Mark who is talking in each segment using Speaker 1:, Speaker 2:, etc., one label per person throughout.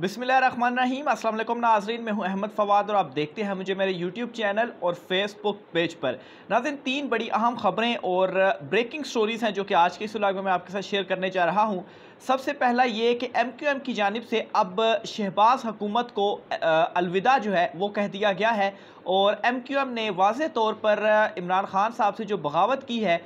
Speaker 1: बिसमिल रहीम अस्सलाम नाजरीन मैं हूँ अहमद फवाद और आप देखते हैं मुझे मेरे यूट्यूब चैनल और फेसबुक पेज पर नाजिन तीन बड़ी अहम ख़बरें और ब्रेकिंग स्टोरीज़ हैं जो कि आज के इस इलाके में आपके साथ शेयर करने जा रहा हूँ सबसे पहला ये कि एम क्यू एम की जानब से अब शहबाज हकूमत को अलविदा जो है वो कह दिया गया है और एम क्यू एम ने वाज तौर पर इमरान खान साहब से जो बगावत की है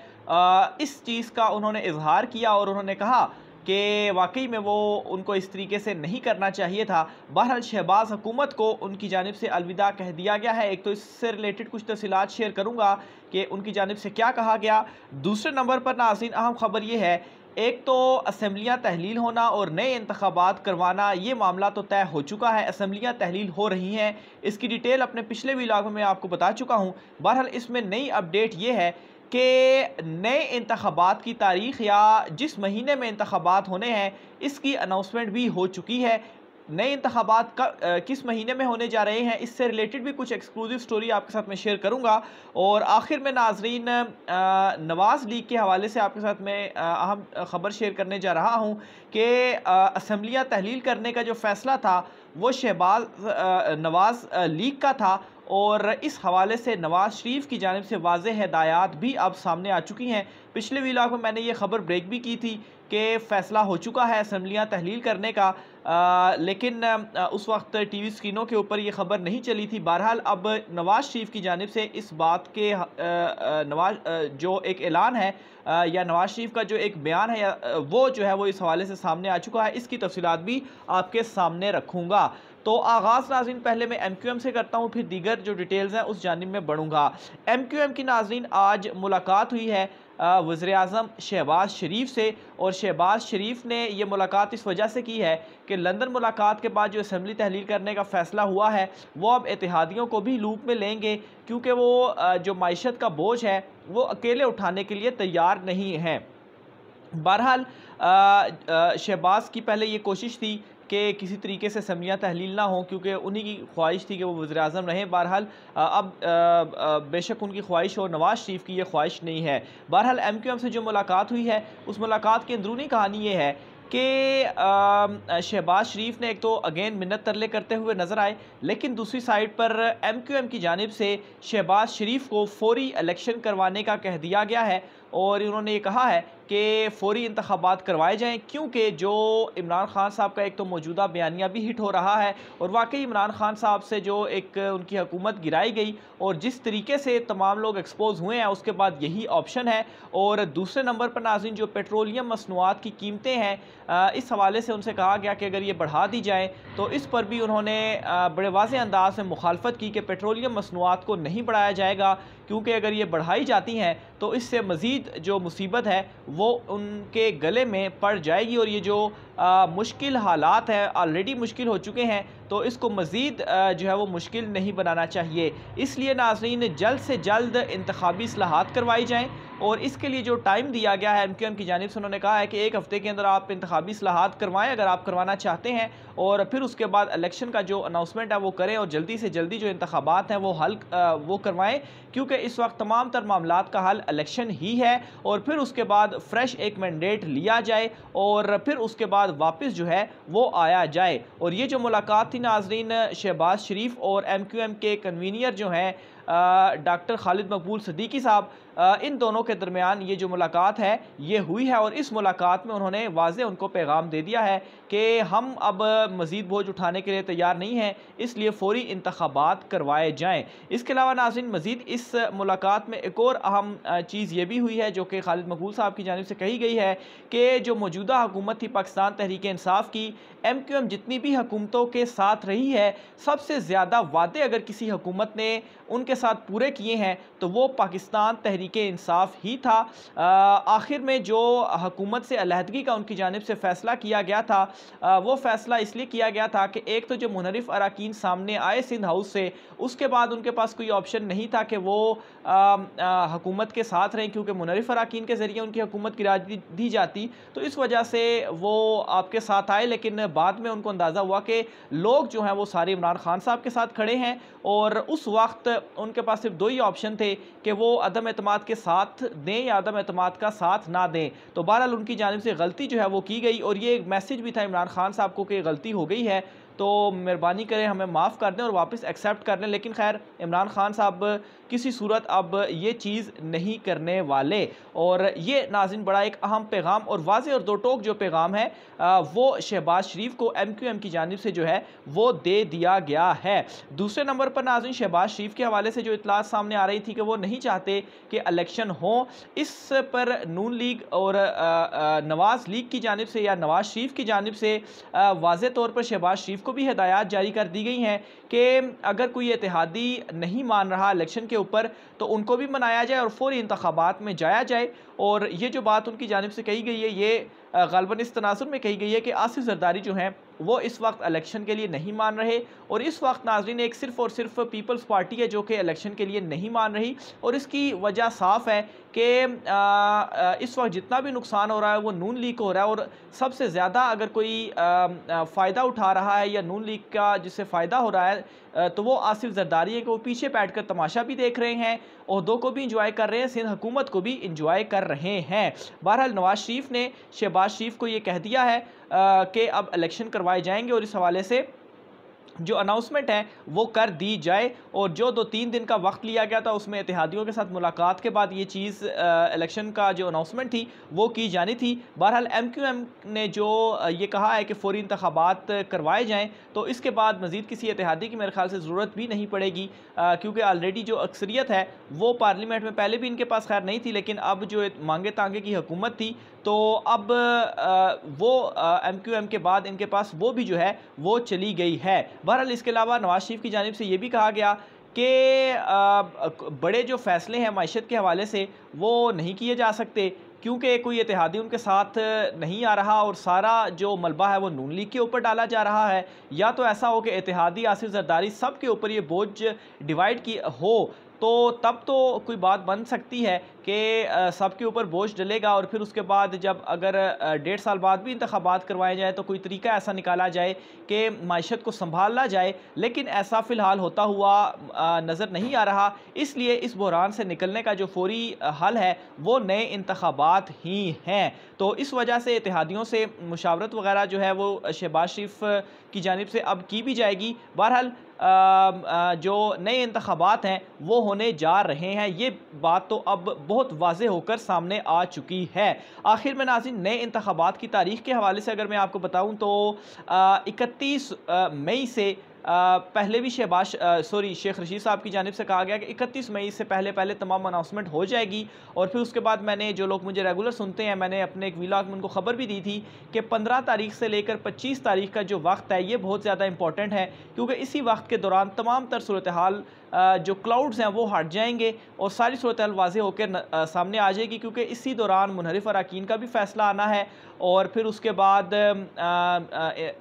Speaker 1: इस चीज़ का उन्होंने इजहार किया और उन्होंने कहा कि वाकई में वो उनको इस तरीके से नहीं करना चाहिए था बहरहाल शहबाज हुकूमत को उनकी जानब से अलविदा कह दिया गया है एक तो इससे रिलेटेड कुछ तफसीत शेयर करूँगा कि उनकी जानब से क्या कहा गया दूसरे नंबर पर नाजीन अहम खबर यह है एक तो असम्बलियाँ तहलील होना और नए इंतबात करवाना ये मामला तो तय हो चुका है असम्बलियाँ तहलील हो रही हैं इसकी डिटेल अपने पिछले भी में आपको बता चुका हूँ बहरहाल इसमें नई अपडेट ये है कि नए इंतबात की तारीख या जिस महीने में इंतबात होने हैं इसकी अनाउंसमेंट भी हो चुकी है नए इंतबात कब किस महीने में होने जा रहे हैं इससे रिलेटेड भी कुछ एक्सक्लूसिव स्टोरी आपके साथ मैं शेयर करूंगा और आखिर में नाजरीन नवाज़ लीग के हवाले से आपके साथ मैं अहम ख़बर शेयर करने जा रहा हूं कि असम्बलियाँ तहलील करने का जो फ़ैसला था वो शहबाज नवाज़ लीग का था और इस हवाले से नवाज़ शरीफ की जानब से वाज हदायत भी अब सामने आ चुकी हैं पिछले वीलाग में मैंने ये खबर ब्रेक भी की थी के फैसला हो चुका है असम्बलियाँ तहलील करने का आ, लेकिन आ, उस वक्त टीवी स्क्रीनों के ऊपर ये खबर नहीं चली थी बहरहाल अब नवाज़ शरीफ की जानब से इस बात के नवाज जो एक ऐलान है आ, या नवाज़ शरीफ का जो एक बयान है वो जो है वो इस हवाले से सामने आ चुका है इसकी तफसीत भी आपके सामने रखूँगा तो आगाज़ नाजीन पहले मैं एम क्यू एम से करता हूँ फिर दीगर जो डिटेल्स हैं उस जानब में बढ़ूँगा एम क्यू एम की नाजीन आज मुलाकात हुई है वज़र अजम शहबाज शरीफ से और शहबाज शरीफ ने यह मुलाकात इस वजह से की है कि लंदन मुलाकात के बाद जो इसम्बली तहलील करने का फ़ैसला हुआ है वो अब इतिहादियों को भी लूप में लेंगे क्योंकि वो जो मीशत का बोझ है वो अकेले उठाने के लिए तैयार नहीं हैं बहरहाल शहबाज की पहले ये कोशिश थी कि किसी तरीके से समिया तहलील ना हो क्योंकि उन्हीं की ख्वाहिश थी कि वो वज़र अजम रहें बहरहाल अब बेशक उनकी ख्वाहिश और नवाज़ शरीफ की यह ख्वाहिश नहीं है बहरहाल एम क्यू एम से जो मुलाकात हुई है उस मुलाकात की अंदरूनी कहानी ये है कि शहबाज शरीफ ने एक तो अगेन मिन्नत तरले करते हुए नज़र आए लेकिन दूसरी साइड पर एम क्यू एम की जानब से शहबाज शरीफ को फौरी इलेक्शन करवाने का कह दिया गया है और उन्होंने ये कहा है कि फौरी इंतबात करवाए जाएँ क्योंकि जो इमरान खान साहब का एक तो मौजूदा बयानिया भी हिट हो रहा है और वाकई इमरान खान साहब से जो एक उनकी हुकूमत गिराई गई और जिस तरीके से तमाम लोग एक्सपोज हुए हैं उसके बाद यही ऑप्शन है और दूसरे नंबर पर नाजिन जो पेट्रोलियम मसनूआत की कीमतें हैं इस हवाले से उनसे कहा गया कि अगर ये बढ़ा दी जाए तो इस पर भी उन्होंने बड़े वाज अंदाज में मुखालफत की कि पेट्रोलियम मसनूआत को नहीं बढ़ाया जाएगा क्योंकि अगर ये बढ़ाई जाती हैं तो इससे मज़ीद जो मुसीबत है वो उनके गले में पड़ जाएगी और ये जो आ, मुश्किल हालात हैं ऑलरेडी मुश्किल हो चुके हैं तो इसको मज़ीद जो है वो मुश्किल नहीं बनाना चाहिए इसलिए नाजरीन जल्द से जल्द इंतबी असलाहत करवाई जाएँ और इसके लिए जो टाइम दिया गया है एम क्यू एम की जानब से उन्होंने कहा है कि एक हफ़्ते के अंदर आप इंतबी असलाहत करवाएँ अगर आप करवाना चाहते हैं और फिर उसके बाद इलेक्शन का जो अनाउंसमेंट है वो करें और जल्दी से जल्दी जो इंतबात हैं वो हल वो करवाएँ क्योंकि इस वक्त तमाम तर मामला का हल इलेक्शन ही है और फिर उसके बाद फ्रेश एक मैंडेट लिया जाए और फिर उसके बाद बाद वापस जो है वो आया जाए और ये जो मुलाकात थी नाजरीन शहबाज शरीफ और एम क्यू एम के कन्वीनियर जो हैं डॉक्टर खालिद मकबूल सदीकी साहब इन दोनों के दरमियान ये जो मुलाकात है ये हुई है और इस मुलाकात में उन्होंने वाज उनको पैगाम दे दिया है कि हम अब मज़ीद बोझ उठाने के लिए तैयार नहीं हैं इसलिए फौरी इंतबात करवाए जाएँ इसके अलावा नाजिन मज़ीद इस मुलाकात में एक और अहम चीज़ ये भी हुई है जो कि खालिद मकबूल साहब की जानब से कही गई है कि जो मौजूदा हुकूमत थी पाकिस्तान तहरीक इसाफ़ की एम क्यू एम जितनी भी हकूमतों के साथ रही है सबसे ज़्यादा वादे अगर किसी हुकूमत ने उनके के साथ पूरे किए हैं तो वो पाकिस्तान तहरीक इंसाफ ही था आखिर में जो हकूमत से अलहदगी का उनकी जानब से फ़ैसला किया गया था आ, वो फ़ैसला इसलिए किया गया था कि एक तो जो मुनरफ अरकान सामने आए सिंध हाउस से उसके बाद उनके पास कोई ऑप्शन नहीं था कि वो हकूमत के साथ रहें क्योंकि मुनरफ अरकान के ज़रिए उनकी हकूमत की राजनीति दी जाती तो इस वजह से वो आपके साथ आए लेकिन बाद में उनको अंदाज़ा हुआ कि लोग जो हैं वो सारे इमरान खान साहब के साथ खड़े हैं और उस वक्त उनके पास सिर्फ दो ही ऑप्शन थे कि वो अदम अतमाद के साथ दें या अदम अतमाद का साथ ना दें तो बहरहाल उनकी जानब से गलती जो है वो की गई और ये एक मैसेज भी था इमरान खान साहब को कि गलती हो गई है तो मेहरबानी करें हमें माफ़ कर दें और वापस एक्सेप्ट कर लें लेकिन खैर इमरान खान साहब किसी सूरत अब ये चीज़ नहीं करने वाले और ये नाजिन बड़ा एक अहम पैगाम और वाज और दो टोक जो पैगाम है वो शहबाज शरीफ को एम क्यू एम की जानब से जो है वो दे दिया गया है दूसरे नंबर पर नाजिन शहबाज शरीफ के हवाले से जो इतलात सामने आ रही थी कि वो नहीं चाहते कि अलेक्शन हो इस पर नून लीग और नवाज़ लीग की जानब से या नवाज़ शरीफ की जानब से वाज तौर पर शहबाज शरीफ को भी हदायत जारी कर दी गई हैं कि अगर कोई इतिहादी नहीं मान रहा इलेक्शन के ऊपर तो उनको भी मनाया जाए और फौरी इंतबात में जाया जाए और ये जो बात उनकी जानब से कही गई है ये गलबन इस तनासर में कही गई है कि आसिफ जरदारी जो हैं वो इस वक्त इलेक्शन के लिए नहीं मान रहे और इस वक्त नाजरीन एक सिर्फ और सिर्फ पीपल्स पार्टी है जो कि इलेक्शन के लिए नहीं मान रही और इसकी वजह साफ़ है कि इस वक्त जितना भी नुकसान हो रहा है वो नून लीक हो रहा है और सबसे ज़्यादा अगर कोई फ़ायदा उठा रहा है या नून लीक का जिससे फ़ायदा हो रहा है तो वो आसिफ जरदारी है कि वो पीछे बैठ कर तमाशा भी देख रहे हैं अहदों को भी इंजॉय कर रहे हैं सिंध हुकूमत को भी इंजॉय कर रहे हैं बहरहाल नवाज़ शरीफ ने शहबाज शरीफ को ये कह दिया है के अब इलेक्शन करवाए जाएंगे और इस हवाले से जो अनाउंसमेंट है वो कर दी जाए और जो दो तीन दिन का वक्त लिया गया था उसमें इतिहादियों के साथ मुलाकात के बाद ये चीज़ इलेक्शन का जो अनाउंसमेंट थी वो की जानी थी बहरहाल एम क्यू एम ने जो ये कहा है कि फौरी इंतबात करवाए जाएँ तो इसके बाद मज़ीद किसी इतिहादी की मेरे ख्याल से ज़रूरत भी नहीं पड़ेगी क्योंकि ऑलरेडी जो अक्सरियत है वो पार्लीमेंट में पहले भी इनके पास खैर नहीं थी लेकिन अब जो मांगे तांगे की हुकूमत थी तो अब वो एम क्यू एम के बाद इनके पास वो भी जो है वो चली गई है बहरहाल इसके अलावा नवाज शरीफ की जानब से ये भी कहा गया कि बड़े जो फ़ैसले हैं मीशत के हवाले से वो नहीं किए जा सकते क्योंकि कोई इतिहादी उनके साथ नहीं आ रहा और सारा जो मलबा है वो नून लीग के ऊपर डाला जा रहा है या तो ऐसा हो कि इतिहादी आसिफ जरदारी सब के ऊपर ये बोझ डिवाइड की हो तो तब तो कोई बात बन सकती है कि सब के ऊपर बोझ डलेगा और फिर उसके बाद जब अगर डेढ़ साल बाद भी इंतबात करवाए जाए तो कोई तरीका ऐसा निकाला जाए कि मीशत को संभालना जाए लेकिन ऐसा फ़िलहाल होता हुआ नज़र नहीं आ रहा इसलिए इस बहरान से निकलने का जो फौरी हल है वो नए इंतबात ही हैं तो इस वजह से इतिहादियों से मुशावरत वगैरह जो है वो शहबाज शरीफ की जानब से अब की भी जाएगी बहरहाल जो नए इंतबात हैं वो होने जा रहे हैं ये बात तो अब बहुत वाज होकर सामने आ चुकी है आखिर में नाजिन नए इंतबात की तारीख के हवाले से अगर मैं आपको बताऊँ तो इकतीस मई से पहले भी शहबाज सॉरी शेख रशीद साहब की जानब से कहा गया कि इकतीस मई से पहले पहले तमाम अनाउंसमेंट हो जाएगी और फिर उसके बाद मैंने जो लोग मुझे रेगुलर सुनते हैं मैंने अपने एक वीलाग में उनको खबर भी दी थी कि पंद्रह तारीख से लेकर पच्चीस तारीख का जो वक्त है ये बहुत ज़्यादा इंपॉर्टेंट है क्योंकि इसी वक्त के दौरान तमाम तर सूरत हाल जो क्लाउड्स हैं वो हट जाएंगे और सारी सूरत हाल होकर सामने आ जाएगी क्योंकि इसी दौरान मुनहरफ अरकान का भी फैसला आना है और फिर उसके बाद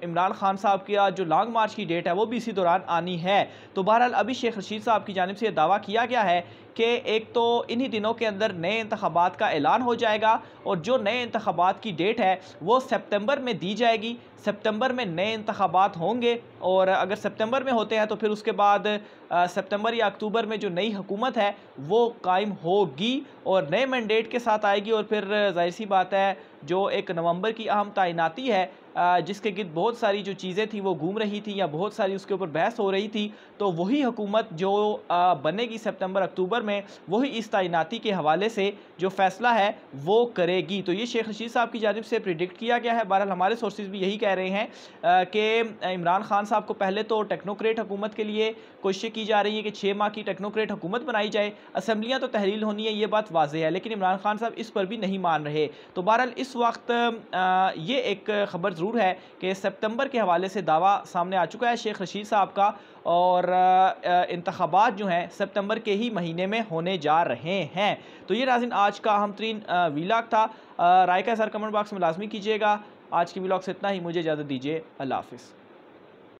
Speaker 1: इमरान खान साहब की जो लॉन्ग मार्च की डेट है वो भी इसी दौरान आनी है तो बहरहाल अभी शेख रशीद साहब की जानब से यह दावा किया गया है कि एक तो इन्हीं दिनों के अंदर नए इंतबात का ऐलान हो जाएगा और जो नए इंतबात की डेट है वो सितंबर में दी जाएगी सितंबर में नए इंतबात होंगे और अगर सितंबर में होते हैं तो फिर उसके बाद सितंबर या अक्टूबर में जो नई हुकूमत है वो कायम होगी और नए मैंडेट के साथ आएगी और फिर जाहिर सी बात है जो एक नवंबर की अहम तैनाती है जिसके गिरद बहुत सारी जो चीज़ें थी वो घूम रही थी या बहुत सारी उसके ऊपर बहस हो रही थी तो वही हुकूमत जो बनेगी सितंबर अक्टूबर में वही इस तैनाती के हवाले से जो फैसला है वो करेगी तो ये शेख रशीद साहब की जानब से प्रिडिक्ट किया गया है बहरहाल हमारे सोर्सेज भी यही कह रहे हैं कि इमरान खान साहब को पहले तो टेक्नोक्रेट हुकूमत के लिए कोशिश की जा रही है कि छः माह की टेक्नोक्रेट हुकूमत बनाई जाए असम्बलियाँ तो तहरील होनी है ये बात वाजह है लेकिन इमरान खान साहब इस पर भी नहीं मान रहे तो बहरहाल इस वक्त ये एक खबर ज़रूर है कि सितंबर के हवाले से दावा सामने आ चुका है शेख रशीद साहब का और इंतबात जो हैं सितंबर के ही महीने में होने जा रहे हैं तो ये नाजिन आज का अहम तरीन वीलाग था राय का सर कमेंट बॉक्स में लाजमी कीजिएगा आज के वीलाग से इतना ही मुझे इजाज़त दीजिए अल्लाह हाफ़